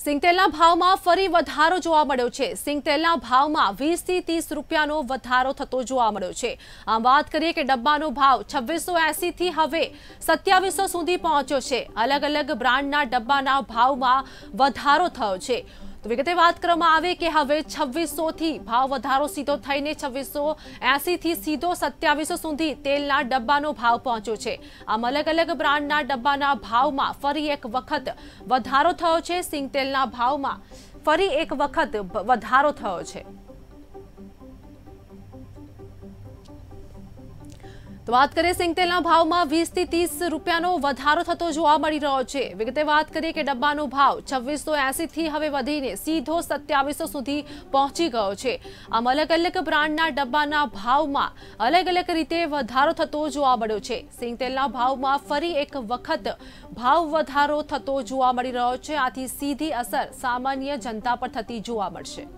સિંગતેલના ભાવમાં ફરી વધારો જોવા મળ્યો છે સિંગતેલના ભાવમાં વીસથી ત્રીસ રૂપિયાનો વધારો થતો જોવા મળ્યો છે આમ વાત કરીએ કે ડબ્બાનો ભાવ છવ્વીસો એંસીથી હવે સત્યાવીસો સુધી પહોંચ્યો છે અલગ અલગ બ્રાન્ડના ડબ્બાના ભાવમાં વધારો થયો છે તો વિગતે વાત કરવામાં આવે કે હવે છવ્વીસોથી ભાવ વધારો સીધો થઈને છવ્વીસો એંસીથી સીધો સત્યાવીસો સુધી તેલના ડબ્બાનો ભાવ પહોંચ્યો છે આમ અલગ અલગ બ્રાન્ડના ડબ્બાના ભાવમાં ફરી એક વખત વધારો થયો છે સિંગતેલના ભાવમાં ફરી એક વખત વધારો થયો છે તો વાત કરીએ સિંગતેલના ભાવમાં વીસથી ત્રીસ રૂપિયાનો વધારો થતો જોવા મળી રહ્યો છે વિગતે વાત કરીએ કે ડબ્બાનો ભાવ છવ્વીસો એંસીથી હવે વધીને સીધો સત્યાવીસો સુધી પહોંચી ગયો છે આમ અલગ અલગ બ્રાન્ડના ડબ્બાના ભાવમાં અલગ અલગ રીતે વધારો થતો જોવા મળ્યો છે સિંગતેલના ભાવમાં ફરી એક વખત ભાવ વધારો થતો જોવા મળી રહ્યો છે આથી સીધી અસર સામાન્ય જનતા પર થતી જોવા મળશે